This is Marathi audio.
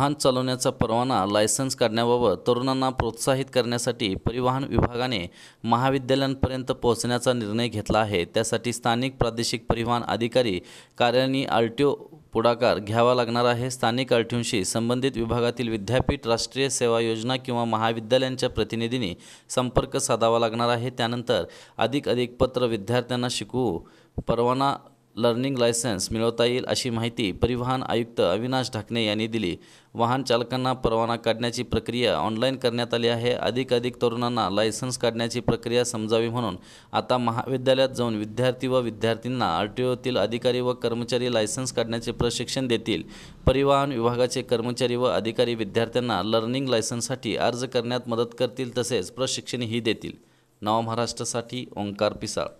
वाहन चालवण्याचा परवाना लायसन्स काढण्याबाबत तरुणांना प्रोत्साहित करण्यासाठी परिवहन विभागाने महाविद्यालयांपर्यंत पोहोचण्याचा निर्णय घेतला आहे त्यासाठी स्थानिक प्रादेशिक परिवहन अधिकारी कार्यानी आर पुढाकार घ्यावा लागणार आहे स्थानिक आरटीओंशी संबंधित विभागातील विद्यापीठ राष्ट्रीय सेवा योजना किंवा महाविद्यालयांच्या प्रतिनिधींनी संपर्क साधावा लागणार आहे त्यानंतर अधिक अधिक पत्र विद्यार्थ्यांना शिकवू परवाना लर्निंग लायसन्स मिळवता येईल अशी माहिती परिवहन आयुक्त अविनाश ढाकणे यांनी दिली वाहन चालकांना परवाना काढण्याची प्रक्रिया ऑनलाईन करण्यात आली आहे अधिक अधिक तरुणांना लायसन्स काढण्याची प्रक्रिया समजावी म्हणून आता महाविद्यालयात जाऊन विद्यार्थी व विद्यार्थींना आर टी ओतील अधिकारी व कर्मचारी लायसन्स काढण्याचे प्रशिक्षण देतील परिवहन विभागाचे कर्मचारी व अधिकारी विद्यार्थ्यांना लर्निंग लायसन्ससाठी अर्ज करण्यात मदत करतील तसेच प्रशिक्षणही देतील नवा महाराष्ट्रासाठी ओंकार पिसाळ